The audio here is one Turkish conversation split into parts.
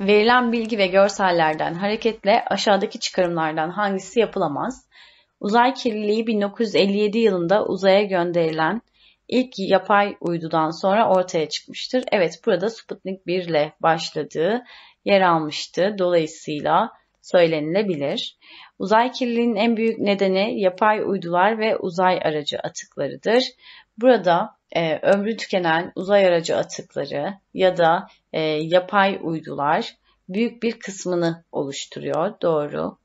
Verilen bilgi ve görsellerden hareketle aşağıdaki çıkarımlardan hangisi yapılamaz? Uzay kirliliği 1957 yılında uzaya gönderilen ilk yapay uydudan sonra ortaya çıkmıştır. Evet burada Sputnik 1 ile başladığı yer almıştı. Dolayısıyla söylenilebilir. Uzay kirliliğinin en büyük nedeni yapay uydular ve uzay aracı atıklarıdır. Burada e, ömrü tükenen uzay aracı atıkları ya da e, yapay uydular büyük bir kısmını oluşturuyor. Doğru.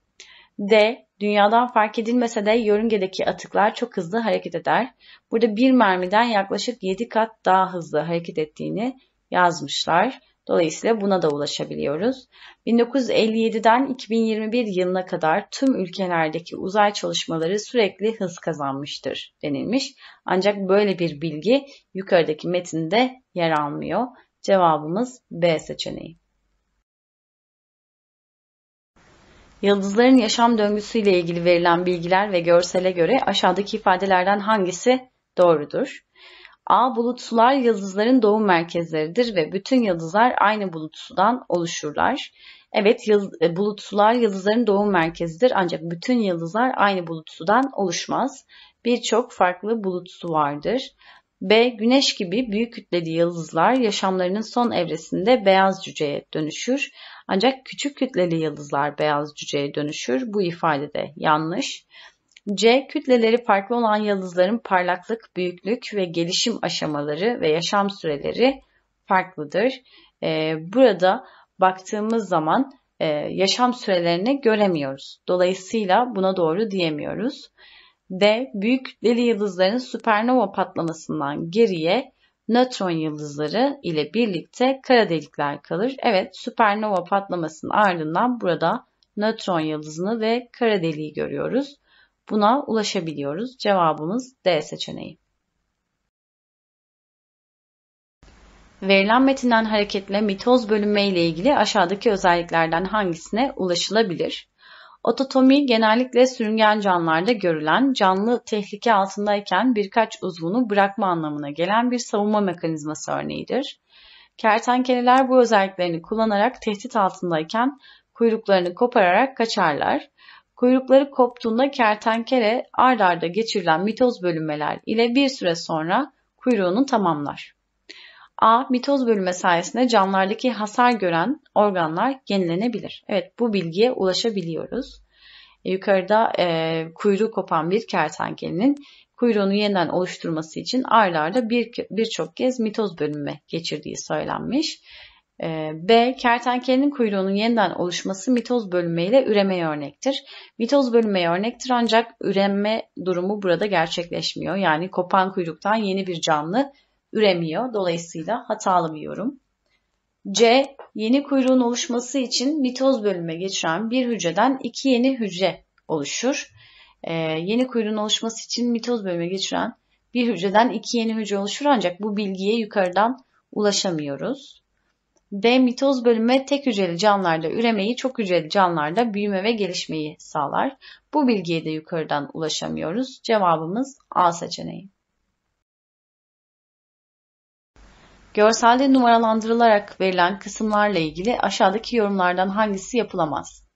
D. Dünyadan fark edilmese de yörüngedeki atıklar çok hızlı hareket eder. Burada bir mermiden yaklaşık 7 kat daha hızlı hareket ettiğini yazmışlar. Dolayısıyla buna da ulaşabiliyoruz. 1957'den 2021 yılına kadar tüm ülkelerdeki uzay çalışmaları sürekli hız kazanmıştır denilmiş. Ancak böyle bir bilgi yukarıdaki metinde yer almıyor. Cevabımız B seçeneği. Yıldızların yaşam döngüsüyle ilgili verilen bilgiler ve görsele göre aşağıdaki ifadelerden hangisi doğrudur? Ağ bulutsular yıldızların doğum merkezleridir ve bütün yıldızlar aynı bulutsudan oluşurlar. Evet, yıl, e, bulutsular yıldızların doğum merkezidir ancak bütün yıldızlar aynı bulutsudan oluşmaz. Birçok farklı bulutsu vardır. B. Güneş gibi büyük kütleli yıldızlar yaşamlarının son evresinde beyaz cüceye dönüşür. Ancak küçük kütleli yıldızlar beyaz cüceye dönüşür. Bu ifade de yanlış. C. Kütleleri farklı olan yıldızların parlaklık, büyüklük ve gelişim aşamaları ve yaşam süreleri farklıdır. E, burada baktığımız zaman e, yaşam sürelerini göremiyoruz. Dolayısıyla buna doğru diyemiyoruz. D. Büyük kütleli yıldızların süpernova patlamasından geriye nötron yıldızları ile birlikte kara delikler kalır. Evet süpernova patlamasının ardından burada nötron yıldızını ve kara deliği görüyoruz. Buna ulaşabiliyoruz. Cevabımız D seçeneği. Verilen metinden hareketle mitoz bölünme ile ilgili aşağıdaki özelliklerden hangisine ulaşılabilir? Ototomi genellikle sürüngen canlılarda görülen canlı tehlike altındayken birkaç uzvunu bırakma anlamına gelen bir savunma mekanizması örneğidir. Kertenkeleler bu özelliklerini kullanarak tehdit altındayken kuyruklarını kopararak kaçarlar. Kuyrukları koptuğunda kertenkele ard arda geçirilen mitoz bölünmeler ile bir süre sonra kuyruğunu tamamlar. A. Mitoz bölünme sayesinde camlardaki hasar gören organlar yenilenebilir. Evet bu bilgiye ulaşabiliyoruz. E, yukarıda e, kuyruğu kopan bir kertenkelenin kuyruğunu yeniden oluşturması için aylarda birçok bir kez mitoz bölünme geçirdiği söylenmiş. B. Ee, kertenkelenin kuyruğunun yeniden oluşması mitoz bölünmeyle üremeye örnektir. Mitoz bölünmeye örnektir ancak üreme durumu burada gerçekleşmiyor. Yani kopan kuyruktan yeni bir canlı üremiyor. Dolayısıyla hatalı bir yorum. C. Yeni kuyruğun oluşması için mitoz bölünme geçiren bir hücreden iki yeni hücre oluşur. Ee, yeni kuyruğun oluşması için mitoz bölünme geçiren bir hücreden iki yeni hücre oluşur ancak bu bilgiye yukarıdan ulaşamıyoruz. D. Mitoz bölünme tek hücreli canlılarda üremeyi, çok hücreli canlılarda büyüme ve gelişmeyi sağlar. Bu bilgiye de yukarıdan ulaşamıyoruz. Cevabımız A seçeneği. Görselde numaralandırılarak verilen kısımlarla ilgili aşağıdaki yorumlardan hangisi yapılamaz?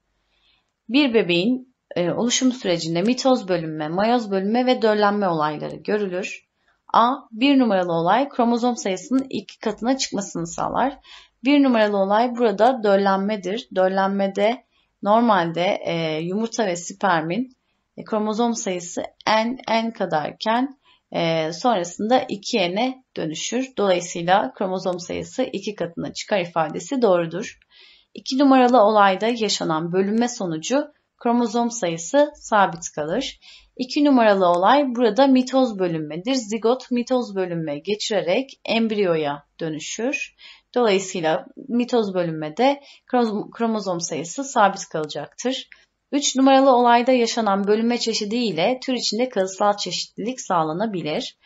Bir bebeğin e, oluşum sürecinde mitoz bölünme, mayoz bölünme ve döllenme olayları görülür. A. Bir numaralı olay kromozom sayısının iki katına çıkmasını sağlar. Bir numaralı olay burada döllenmedir. Döllenmede normalde e, yumurta ve spermin e, kromozom sayısı en en kadarken e, sonrasında 2n'e dönüşür. Dolayısıyla kromozom sayısı 2 katına çıkar ifadesi doğrudur. 2 numaralı olayda yaşanan bölünme sonucu kromozom sayısı sabit kalır. 2 numaralı olay burada mitoz bölünmedir. Zigot mitoz bölünme geçirerek embriyoya dönüşür. Dolayısıyla mitoz bölünmede kromozom sayısı sabit kalacaktır. 3 numaralı olayda yaşanan bölünme çeşidi ile tür içinde kalıtsal çeşitlilik sağlanabilir.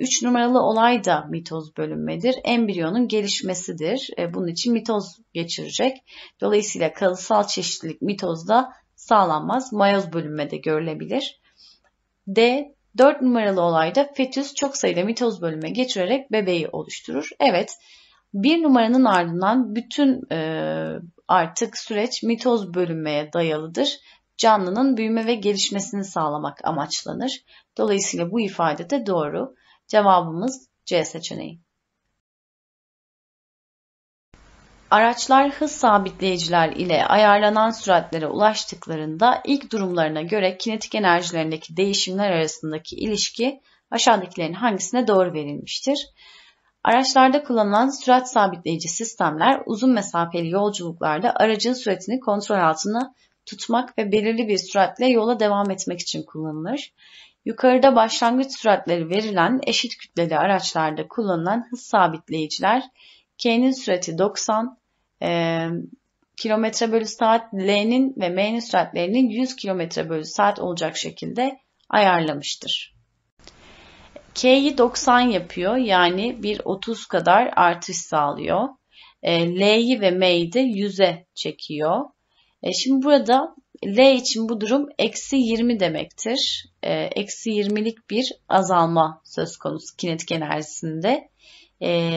3 e, numaralı olay da mitoz bölünmedir. Embriyonun gelişmesidir. E, bunun için mitoz geçirecek. Dolayısıyla kalıtsal çeşitlilik mitozda sağlanmaz. Mayoz bölünmede görülebilir. D. 4 numaralı olayda fetüs çok sayıda mitoz bölünme geçirerek bebeği oluşturur. Evet, bir numaranın ardından bütün e, artık süreç mitoz bölünmeye dayalıdır. Canlının büyüme ve gelişmesini sağlamak amaçlanır. Dolayısıyla bu ifade de doğru. Cevabımız C seçeneği. Araçlar hız sabitleyiciler ile ayarlanan süratlere ulaştıklarında ilk durumlarına göre kinetik enerjilerindeki değişimler arasındaki ilişki aşağıdakilerin hangisine doğru verilmiştir? Araçlarda kullanılan sürat sabitleyici sistemler uzun mesafeli yolculuklarda aracın süratini kontrol altına tutmak ve belirli bir süratle yola devam etmek için kullanılır. Yukarıda başlangıç süratleri verilen eşit kütleli araçlarda kullanılan hız sabitleyiciler K'nin sürati 90 e, km bölü saat, L'nin ve M'nin süratlerinin 100 km bölü saat olacak şekilde ayarlamıştır. K'yi 90 yapıyor. Yani bir 30 kadar artış sağlıyor. E, L'yi ve M'yi de 100'e çekiyor. E, şimdi burada L için bu durum eksi 20 demektir. E, eksi 20'lik bir azalma söz konusu kinetik enerjisinde.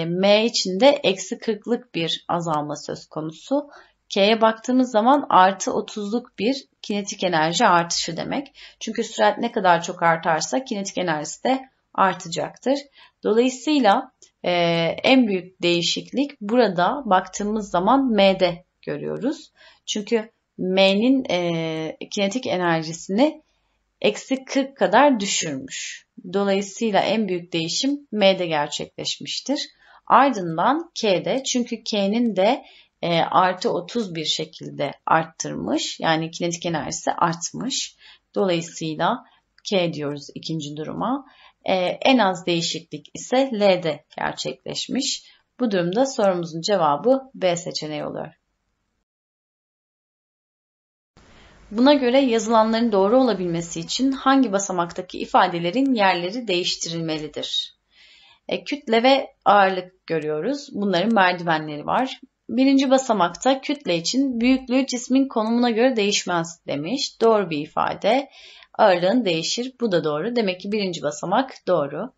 M için de eksi 40'lık bir azalma söz konusu. K'ye baktığımız zaman artı 30'luk bir kinetik enerji artışı demek. Çünkü sürat ne kadar çok artarsa kinetik enerjisi de artacaktır. Dolayısıyla e, en büyük değişiklik burada baktığımız zaman M'de görüyoruz. Çünkü M'nin e, kinetik enerjisini eksi 40 kadar düşürmüş. Dolayısıyla en büyük değişim M'de gerçekleşmiştir. Ardından K'de çünkü K'nin de e, artı 30 bir şekilde arttırmış. Yani kinetik enerjisi artmış. Dolayısıyla K diyoruz ikinci duruma. Ee, en az değişiklik ise L'de gerçekleşmiş. Bu durumda sorumuzun cevabı B seçeneği oluyor. Buna göre yazılanların doğru olabilmesi için hangi basamaktaki ifadelerin yerleri değiştirilmelidir? E, kütle ve ağırlık görüyoruz. Bunların merdivenleri var. Birinci basamakta kütle için büyüklüğü cismin konumuna göre değişmez demiş. Doğru bir ifade ağırlığın değişir. Bu da doğru. Demek ki birinci basamak doğru.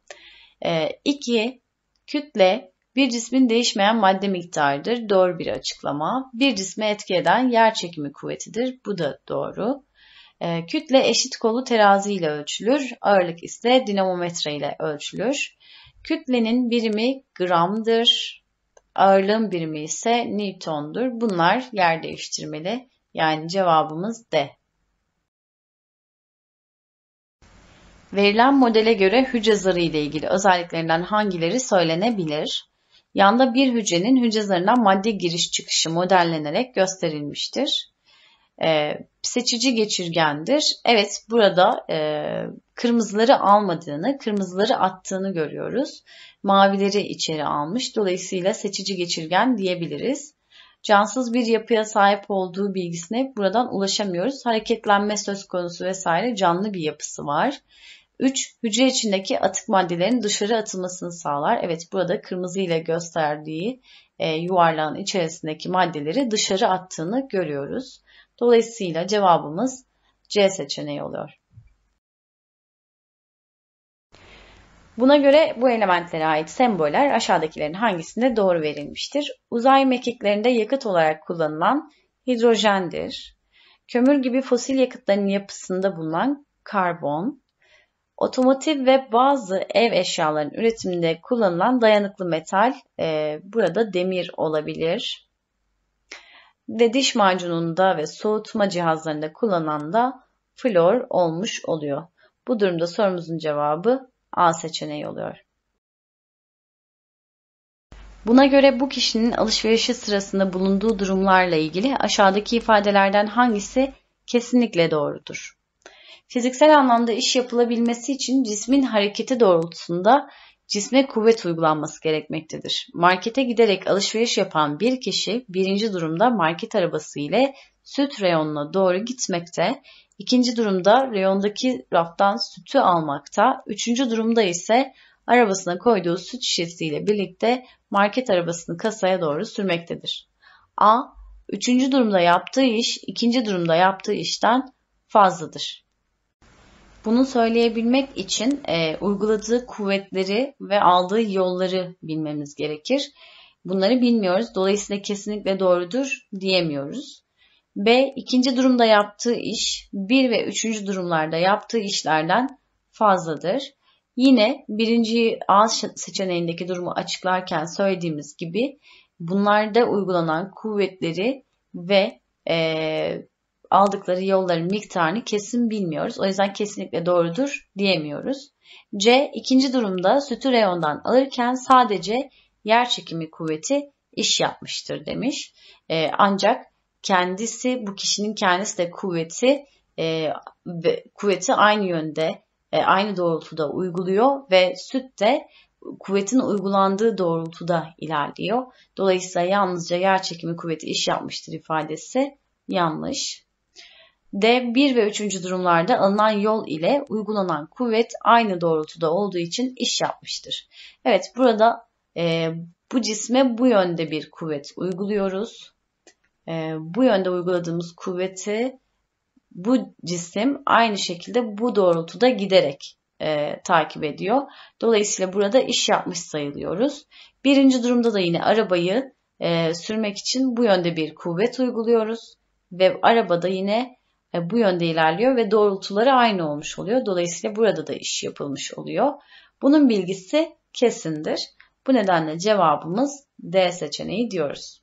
2. Ee, kütle bir cismin değişmeyen madde miktarıdır. Doğru bir açıklama. Bir cisme etki eden yer çekimi kuvvetidir. Bu da doğru. Ee, kütle eşit kolu terazi ile ölçülür. Ağırlık ise dinamometre ile ölçülür. Kütlenin birimi gramdır. Ağırlığın birimi ise newtondur. Bunlar yer değiştirmeli. Yani cevabımız D. Verilen modele göre hücre zarı ile ilgili özelliklerinden hangileri söylenebilir? Yanda bir hücrenin hücre zarından madde giriş çıkışı modellenerek gösterilmiştir. Ee, seçici geçirgendir. Evet burada e, kırmızıları almadığını, kırmızıları attığını görüyoruz. Mavileri içeri almış. Dolayısıyla seçici geçirgen diyebiliriz. Cansız bir yapıya sahip olduğu bilgisine buradan ulaşamıyoruz. Hareketlenme söz konusu vesaire canlı bir yapısı var. 3. Hücre içindeki atık maddelerin dışarı atılmasını sağlar. Evet burada kırmızı ile gösterdiği e, yuvarlağın içerisindeki maddeleri dışarı attığını görüyoruz. Dolayısıyla cevabımız C seçeneği oluyor. Buna göre bu elementlere ait semboller aşağıdakilerin hangisinde doğru verilmiştir? Uzay mekiklerinde yakıt olarak kullanılan hidrojendir. Kömür gibi fosil yakıtların yapısında bulunan karbon, Otomotiv ve bazı ev eşyalarının üretiminde kullanılan dayanıklı metal e, burada demir olabilir. Ve diş macununda ve soğutma cihazlarında kullanılan da flor olmuş oluyor. Bu durumda sorumuzun cevabı A seçeneği oluyor. Buna göre bu kişinin alışverişi sırasında bulunduğu durumlarla ilgili aşağıdaki ifadelerden hangisi kesinlikle doğrudur? Fiziksel anlamda iş yapılabilmesi için cismin harekete doğrultusunda cisme kuvvet uygulanması gerekmektedir. Markete giderek alışveriş yapan bir kişi birinci durumda market arabası ile süt reyonuna doğru gitmekte, ikinci durumda reyondaki raftan sütü almakta, üçüncü durumda ise arabasına koyduğu süt şişesiyle birlikte market arabasını kasaya doğru sürmektedir. A. Üçüncü durumda yaptığı iş, ikinci durumda yaptığı işten fazladır. Bunu söyleyebilmek için e, uyguladığı kuvvetleri ve aldığı yolları bilmemiz gerekir. Bunları bilmiyoruz. Dolayısıyla kesinlikle doğrudur diyemiyoruz. B. ikinci durumda yaptığı iş, bir ve üçüncü durumlarda yaptığı işlerden fazladır. Yine birinci A seçeneğindeki durumu açıklarken söylediğimiz gibi bunlarda uygulanan kuvvetleri ve e, aldıkları yolların miktarını kesin bilmiyoruz. O yüzden kesinlikle doğrudur diyemiyoruz. C. ikinci durumda sütü reyondan alırken sadece yer çekimi kuvveti iş yapmıştır demiş. E, ancak kendisi bu kişinin kendisi de kuvveti e, kuvveti aynı yönde e, aynı doğrultuda uyguluyor ve süt de kuvvetin uygulandığı doğrultuda ilerliyor. Dolayısıyla yalnızca yer çekimi kuvveti iş yapmıştır ifadesi yanlış. D. 1 ve 3. durumlarda alınan yol ile uygulanan kuvvet aynı doğrultuda olduğu için iş yapmıştır. Evet burada e, bu cisme bu yönde bir kuvvet uyguluyoruz. E, bu yönde uyguladığımız kuvveti bu cisim aynı şekilde bu doğrultuda giderek e, takip ediyor. Dolayısıyla burada iş yapmış sayılıyoruz. Birinci durumda da yine arabayı e, sürmek için bu yönde bir kuvvet uyguluyoruz. Ve arabada yine e, bu yönde ilerliyor ve doğrultuları aynı olmuş oluyor. Dolayısıyla burada da iş yapılmış oluyor. Bunun bilgisi kesindir. Bu nedenle cevabımız D seçeneği diyoruz.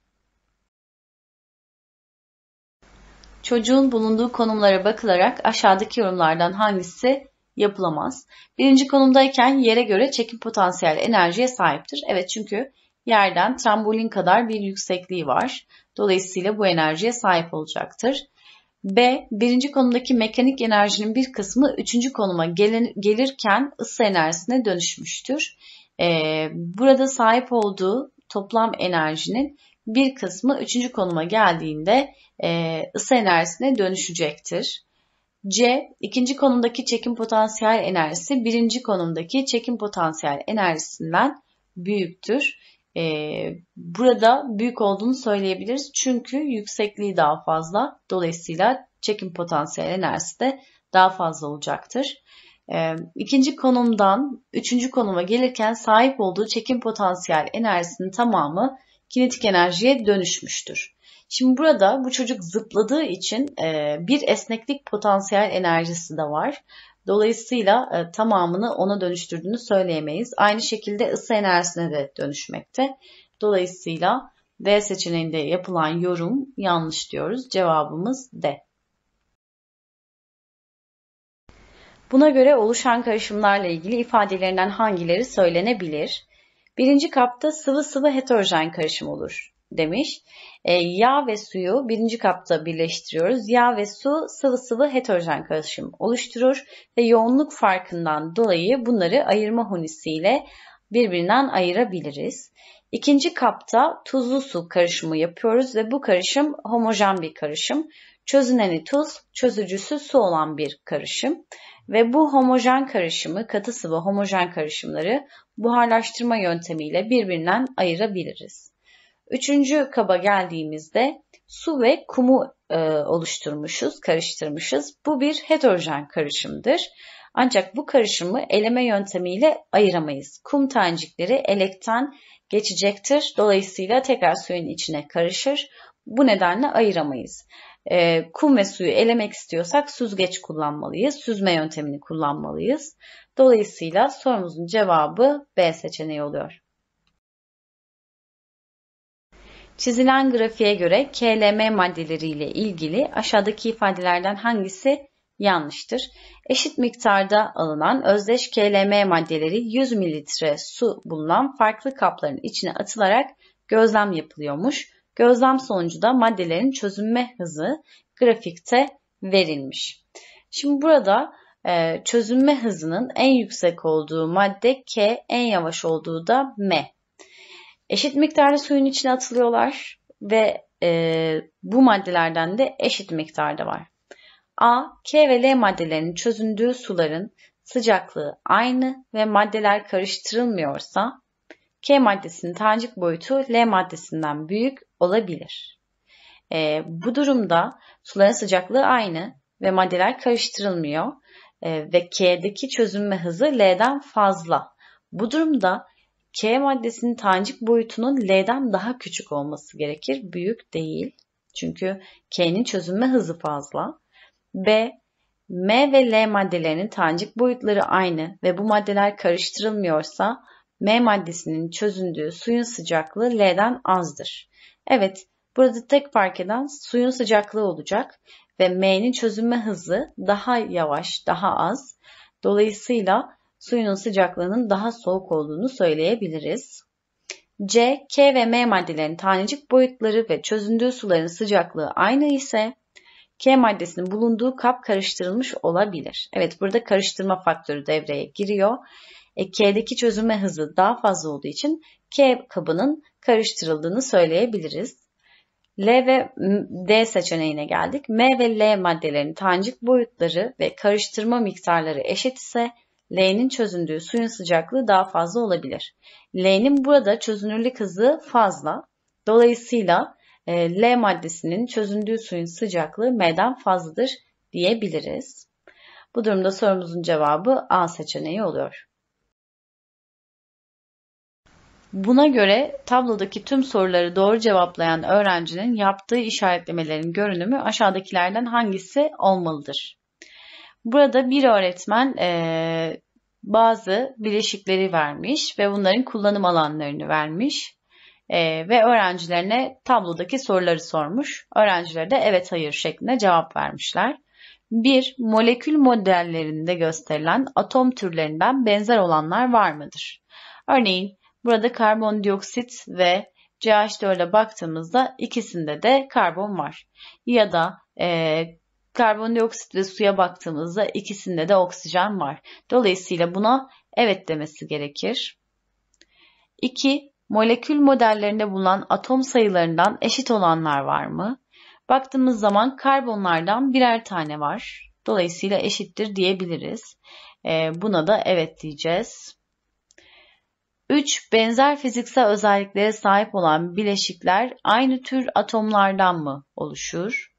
Çocuğun bulunduğu konumlara bakılarak aşağıdaki yorumlardan hangisi yapılamaz? Birinci konumdayken yere göre çekim potansiyel enerjiye sahiptir. Evet çünkü yerden trambolin kadar bir yüksekliği var. Dolayısıyla bu enerjiye sahip olacaktır. B. Birinci konumdaki mekanik enerjinin bir kısmı üçüncü konuma gelirken ısı enerjisine dönüşmüştür. Ee, burada sahip olduğu toplam enerjinin bir kısmı üçüncü konuma geldiğinde e, ısı enerjisine dönüşecektir. C. ikinci konumdaki çekim potansiyel enerjisi birinci konumdaki çekim potansiyel enerjisinden büyüktür. E, burada büyük olduğunu söyleyebiliriz. Çünkü yüksekliği daha fazla. Dolayısıyla çekim potansiyel enerjisi de daha fazla olacaktır. E, ikinci konumdan üçüncü konuma gelirken sahip olduğu çekim potansiyel enerjisinin tamamı kinetik enerjiye dönüşmüştür. Şimdi burada bu çocuk zıpladığı için e, bir esneklik potansiyel enerjisi de var. Dolayısıyla e, tamamını ona dönüştürdüğünü söyleyemeyiz. Aynı şekilde ısı enerjisine de dönüşmekte. Dolayısıyla D seçeneğinde yapılan yorum yanlış diyoruz. Cevabımız D. Buna göre oluşan karışımlarla ilgili ifadelerinden hangileri söylenebilir? Birinci kapta sıvı sıvı heterojen karışım olur demiş. E, yağ ve suyu birinci kapta birleştiriyoruz. Yağ ve su sıvı sıvı heterojen karışım oluşturur ve yoğunluk farkından dolayı bunları ayırma hunisiyle birbirinden ayırabiliriz. İkinci kapta tuzlu su karışımı yapıyoruz ve bu karışım homojen bir karışım. Çözüneni tuz, çözücüsü su olan bir karışım ve bu homojen karışımı, katı sıvı homojen karışımları buharlaştırma yöntemiyle birbirinden ayırabiliriz. Üçüncü kaba geldiğimizde su ve kumu e, oluşturmuşuz, karıştırmışız. Bu bir heterojen karışımdır. Ancak bu karışımı eleme yöntemiyle ayıramayız. Kum tanecikleri elekten geçecektir. Dolayısıyla tekrar suyun içine karışır. Bu nedenle ayıramayız. E, kum ve suyu elemek istiyorsak süzgeç kullanmalıyız. Süzme yöntemini kullanmalıyız. Dolayısıyla sorumuzun cevabı B seçeneği oluyor. Çizilen grafiğe göre KLM maddeleriyle ilgili aşağıdaki ifadelerden hangisi yanlıştır? Eşit miktarda alınan özdeş KLM maddeleri 100 mililitre su bulunan farklı kapların içine atılarak gözlem yapılıyormuş. Gözlem sonucu da maddelerin çözünme hızı grafikte verilmiş. Şimdi burada e, çözünme hızının en yüksek olduğu madde K, en yavaş olduğu da M. Eşit miktarda suyun içine atılıyorlar ve e, bu maddelerden de eşit miktarda var. A, K ve L maddelerinin çözündüğü suların sıcaklığı aynı ve maddeler karıştırılmıyorsa K maddesinin tanecik boyutu L maddesinden büyük olabilir. E, bu durumda suların sıcaklığı aynı ve maddeler karıştırılmıyor e, ve K'deki çözünme hızı L'den fazla. Bu durumda K maddesinin tanecik boyutunun L'den daha küçük olması gerekir. Büyük değil. Çünkü K'nin çözünme hızı fazla. B. M ve L maddelerinin tanecik boyutları aynı ve bu maddeler karıştırılmıyorsa M maddesinin çözündüğü suyun sıcaklığı L'den azdır. Evet, burada tek fark eden suyun sıcaklığı olacak ve M'nin çözünme hızı daha yavaş, daha az. Dolayısıyla suyunun sıcaklığının daha soğuk olduğunu söyleyebiliriz. C, K ve M maddelerin tanecik boyutları ve çözündüğü suların sıcaklığı aynı ise K maddesinin bulunduğu kap karıştırılmış olabilir. Evet burada karıştırma faktörü devreye giriyor. E, K'deki çözülme hızı daha fazla olduğu için K kabının karıştırıldığını söyleyebiliriz. L ve D seçeneğine geldik. M ve L maddelerin tanecik boyutları ve karıştırma miktarları eşit ise L'nin çözündüğü suyun sıcaklığı daha fazla olabilir. L'nin burada çözünürlük hızı fazla. Dolayısıyla e, L maddesinin çözündüğü suyun sıcaklığı M'den fazladır diyebiliriz. Bu durumda sorumuzun cevabı A seçeneği oluyor. Buna göre tablodaki tüm soruları doğru cevaplayan öğrencinin yaptığı işaretlemelerin görünümü aşağıdakilerden hangisi olmalıdır? Burada bir öğretmen e, bazı bileşikleri vermiş ve bunların kullanım alanlarını vermiş e, ve öğrencilerine tablodaki soruları sormuş. Öğrenciler de evet hayır şeklinde cevap vermişler. Bir Molekül modellerinde gösterilen atom türlerinden benzer olanlar var mıdır? Örneğin burada karbondioksit ve CH4'e baktığımızda ikisinde de karbon var. Ya da e, karbondioksit ve suya baktığımızda ikisinde de oksijen var. Dolayısıyla buna evet demesi gerekir. 2. Molekül modellerinde bulunan atom sayılarından eşit olanlar var mı? Baktığımız zaman karbonlardan birer tane var. Dolayısıyla eşittir diyebiliriz. Ee, buna da evet diyeceğiz. 3. Benzer fiziksel özelliklere sahip olan bileşikler aynı tür atomlardan mı oluşur?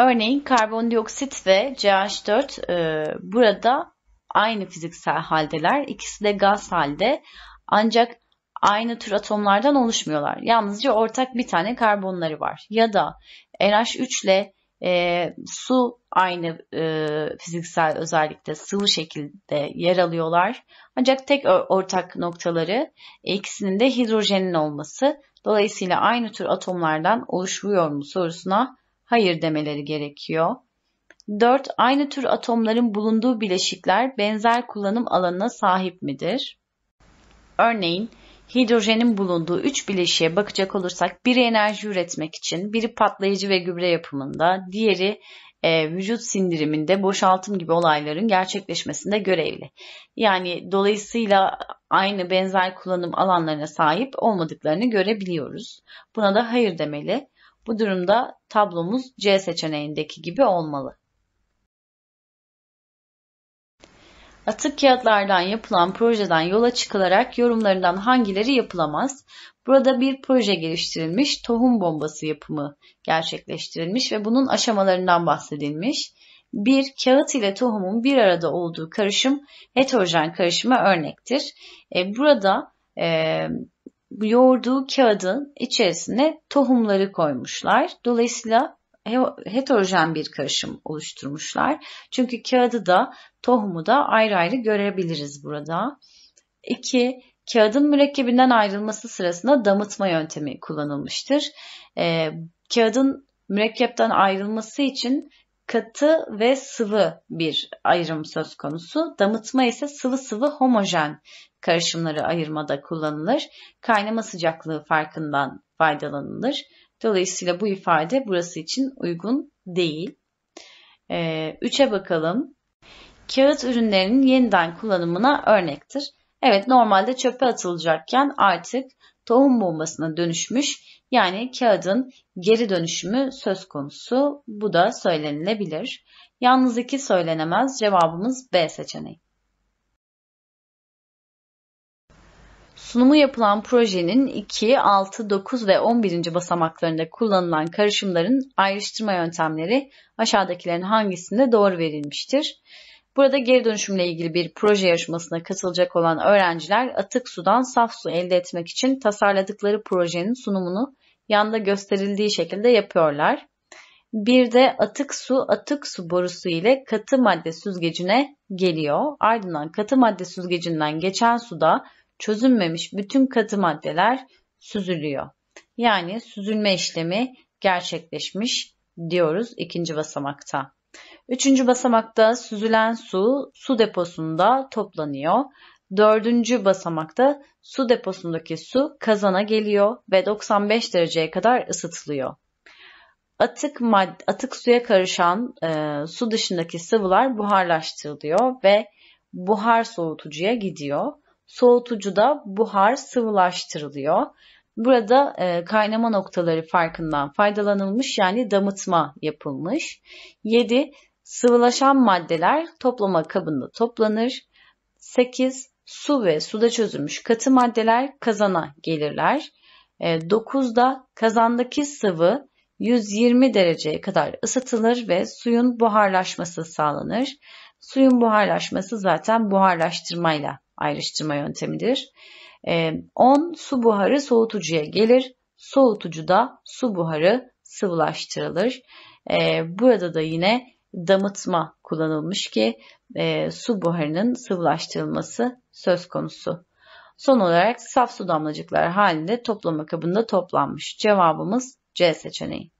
Örneğin karbondioksit ve CH4 e, burada aynı fiziksel haldeler. İkisi de gaz halde. Ancak aynı tür atomlardan oluşmuyorlar. Yalnızca ortak bir tane karbonları var. Ya da NH3 ile e, su aynı e, fiziksel özellikte sıvı şekilde yer alıyorlar. Ancak tek ortak noktaları e, ikisinin de hidrojenin olması. Dolayısıyla aynı tür atomlardan oluşuyor mu sorusuna hayır demeleri gerekiyor. 4. Aynı tür atomların bulunduğu bileşikler benzer kullanım alanına sahip midir? Örneğin hidrojenin bulunduğu 3 bileşiğe bakacak olursak biri enerji üretmek için, biri patlayıcı ve gübre yapımında, diğeri e, vücut sindiriminde boşaltım gibi olayların gerçekleşmesinde görevli. Yani dolayısıyla aynı benzer kullanım alanlarına sahip olmadıklarını görebiliyoruz. Buna da hayır demeli. Bu durumda tablomuz C seçeneğindeki gibi olmalı. Atık kağıtlardan yapılan projeden yola çıkılarak yorumlarından hangileri yapılamaz? Burada bir proje geliştirilmiş, tohum bombası yapımı gerçekleştirilmiş ve bunun aşamalarından bahsedilmiş. Bir Kağıt ile tohumun bir arada olduğu karışım heterojen karışıma örnektir. E, burada e, yoğurduğu kağıdın içerisine tohumları koymuşlar. Dolayısıyla heterojen bir karışım oluşturmuşlar. Çünkü kağıdı da tohumu da ayrı ayrı görebiliriz burada. 2. Kağıdın mürekkebinden ayrılması sırasında damıtma yöntemi kullanılmıştır. E, kağıdın mürekkepten ayrılması için katı ve sıvı bir ayrım söz konusu. Damıtma ise sıvı sıvı homojen karışımları ayırmada kullanılır. Kaynama sıcaklığı farkından faydalanılır. Dolayısıyla bu ifade burası için uygun değil. Ee, üçe bakalım. Kağıt ürünlerinin yeniden kullanımına örnektir. Evet normalde çöpe atılacakken artık tohum bombasına dönüşmüş yani kağıdın geri dönüşümü söz konusu. Bu da söylenilebilir. Yalnız iki söylenemez cevabımız B seçeneği. Sunumu yapılan projenin 2, 6, 9 ve 11. basamaklarında kullanılan karışımların ayrıştırma yöntemleri aşağıdakilerin hangisinde doğru verilmiştir? Burada geri dönüşümle ilgili bir proje yarışmasına katılacak olan öğrenciler atık sudan saf su elde etmek için tasarladıkları projenin sunumunu yanda gösterildiği şekilde yapıyorlar. Bir de atık su atık su borusu ile katı madde süzgecine geliyor. Ardından katı madde süzgecinden geçen suda çözünmemiş bütün katı maddeler süzülüyor. Yani süzülme işlemi gerçekleşmiş diyoruz ikinci basamakta. Üçüncü basamakta süzülen su su deposunda toplanıyor. Dördüncü basamakta su deposundaki su kazana geliyor ve 95 dereceye kadar ısıtılıyor. Atık madde, atık suya karışan e, su dışındaki sıvılar buharlaştırılıyor ve buhar soğutucuya gidiyor. Soğutucuda buhar sıvılaştırılıyor. Burada e, kaynama noktaları farkından faydalanılmış yani damıtma yapılmış. 7. Sıvılaşan maddeler toplama kabında toplanır. 8. Su ve suda çözülmüş katı maddeler kazana gelirler. 9'da e, kazandaki sıvı 120 dereceye kadar ısıtılır ve suyun buharlaşması sağlanır. Suyun buharlaşması zaten buharlaştırmayla ayrıştırma yöntemidir. 10 ee, su buharı soğutucuya gelir. Soğutucuda su buharı sıvılaştırılır. Ee, burada da yine damıtma kullanılmış ki e, su buharının sıvılaştırılması söz konusu. Son olarak saf su damlacıkları halinde toplama kabında toplanmış. Cevabımız C seçeneği.